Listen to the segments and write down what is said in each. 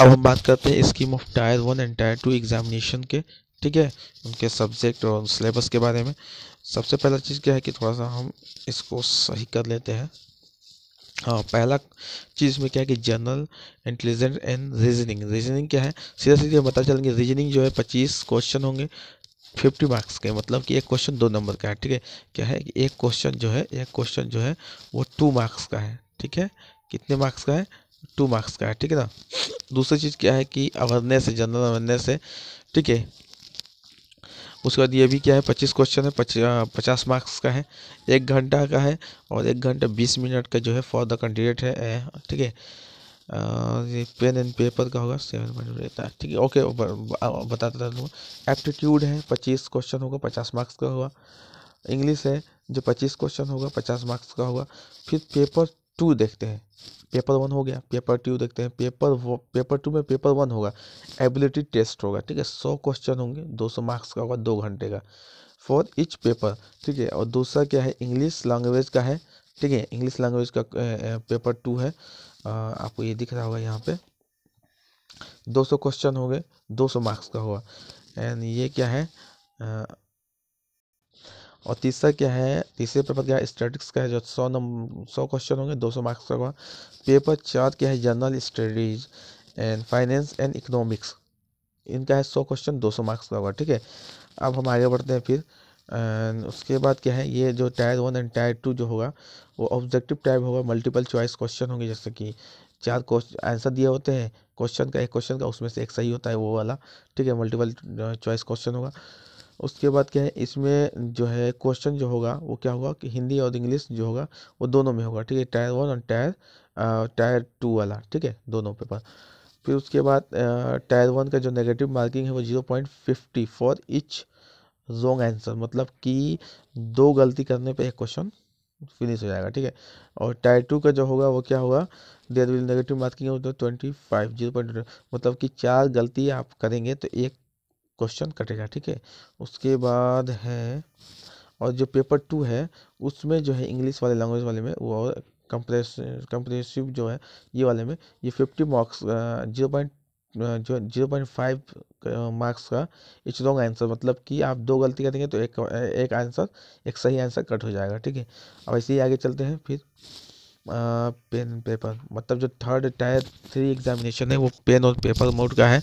अब हम बात करते हैं scheme of tier one and tier two examination के ठीक है उनके सब्जेक्ट और सिलेबस के बारे में सबसे पहला चीज़ क्या है कि थोड़ा सा हम इसको सही कर लेते हैं हाँ पहला चीज़ में क्या है कि general intelligent and reasoning reasoning क्या है सीधा सीधे बता चलेंगे रीजनिंग जो है पच्चीस क्वेश्चन होंगे फिफ्टी मार्क्स के मतलब कि एक क्वेश्चन दो नंबर का है ठीक है क्या है कि एक क्वेश्चन जो है एक क्वेश्चन जो है वो टू मार्क्स का है ठीक है कितने मार्क्स का है टू मार्क्स का है ठीक है ना दूसरी चीज़ क्या है कि अवेयरनेस है जनरल अवेयरनेस है ठीक है उसके बाद ये भी क्या है पच्चीस क्वेश्चन है पचास मार्क्स का है एक घंटा का है और एक घंटा बीस मिनट का जो है फॉर द कैंडिडेट है ठीक है ये पेन एंड पेपर का होगा सेवन पॉइंट रहता है ठीक है ओके बताते रह लूँगा एप्टीट्यूड है पच्चीस क्वेश्चन होगा पचास मार्क्स का होगा इंग्लिश है जो पच्चीस क्वेश्चन होगा पचास मार्क्स का होगा फिर पेपर टू देखते हैं पेपर वन हो गया पेपर टू देखते हैं पेपर पेपर टू में पेपर वन होगा एबिलिटी टेस्ट होगा ठीक है सौ क्वेश्चन होंगे दो सौ मार्क्स का होगा दो घंटे का फॉर इच पेपर ठीक है और दूसरा क्या है इंग्लिश लैंग्वेज का है ठीक है इंग्लिश लैंग्वेज का पेपर टू है आ, आपको ये दिख रहा होगा यहाँ पे 200 क्वेश्चन हो गए 200 मार्क्स का होगा एंड ये क्या है और तीसरा क्या है तीसरे पेपर क्या है स्टैटिक्स का है जो सौ नंबर सौ क्वेश्चन होंगे दो सौ मार्क्स का होगा पेपर चार क्या है general studies and finance and economics इनका है सौ क्वेश्चन दो सौ मार्क्स का होगा ठीक है अब हम आगे बढ़ते हैं फिर उसके बाद क्या है ये जो tier one and tier two जो होगा वो ऑब्जेक्टिव टाइप होगा मल्टीपल चॉइस क्वेश्चन होंगे जैसे कि चार क्वेश्चन आंसर दिए होते हैं क्वेश्चन का एक क्वेश्चन का उसमें से एक सही होता है वो वाला ठीक है मल्टीपल चॉइस क्वेश्चन होगा उसके बाद क्या है इसमें जो है क्वेश्चन जो होगा वो क्या होगा कि हिंदी और इंग्लिश जो होगा वो दोनों में होगा ठीक है टायर वन और टायर टायर टू वाला ठीक है दोनों पेपर फिर उसके बाद टायर वन का जो नेगेटिव मार्किंग है वो zero point fifty for each wrong answer मतलब कि दो गलती करने पर एक क्वेश्चन फिनिश हो जाएगा ठीक है और टायर टू का जो होगा वो क्या होगा there will negative marking twenty five zero point मतलब कि चार गलती आप करेंगे तो एक क्वेश्चन कटेगा ठीक है उसके बाद है और जो पेपर टू है उसमें जो है इंग्लिश वाले लैंग्वेज वाले में वो और कंप्रेस कंप्रेसिव जो है ये वाले में ये फिफ्टी मार्क्स जीरो पॉइंट जो जीरो पॉइंट फाइव मार्क्स का इच रॉन्ग आंसर मतलब कि आप दो गलती करेंगे तो एक एक आंसर एक सही आंसर कट हो जाएगा ठीक है अब ऐसे ही आगे चलते हैं फिर पेन पेपर मतलब जो थर्ड टायर थ्री एग्जामिनेशन है वो पेन और पेपर मोड का है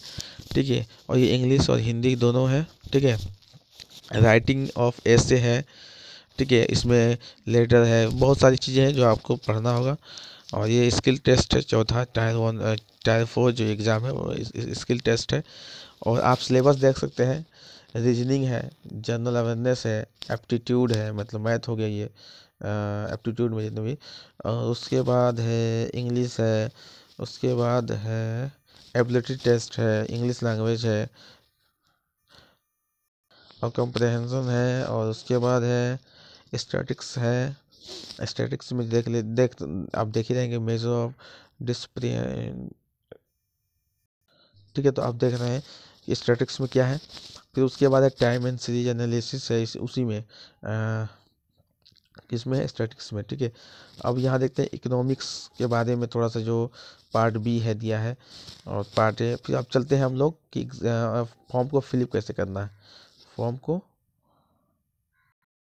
ठीक है और ये इंग्लिश और हिंदी दोनों है ठीक है राइटिंग ऑफ ऐसे है ठीक है इसमें लेटर है बहुत सारी चीज़ें हैं जो आपको पढ़ना होगा और ये स्किल टेस्ट है चौथा टायर वन टायर फोर जो एग्ज़ाम है वो स्किल टेस्ट है और आप सिलेबस देख सकते हैं रीजनिंग है जनरल अवेयरनेस है एप्टीट्यूड है मतलब मैथ हो गया ये एप्टीट्यूड में जितने भी और उसके बाद है इंग्लिश है उसके बाद है एबिलिटी टेस्ट है इंग्लिश लैंग्वेज है और कंप्रहेंसन है और उसके बाद है स्टैटिक्स है स्टैटिक्स में देख ले देख आप देख ही रहेंगे मेजर ऑफ डिस्प्ले ठीक है तो आप देख रहे हैं स्टैटिक्स में क्या है फिर उसके बाद है टाइम एंड सीरीज एनालिसिस है इस उसी में आ, किसमें है स्टैटिक्स में ठीक है अब यहाँ देखते हैं इकोनॉमिक्स के बारे में थोड़ा सा जो पार्ट बी है दिया है और पार्ट ए फिर अब चलते हैं हम लोग कि फॉर्म को फिलअप कैसे करना है फॉर्म को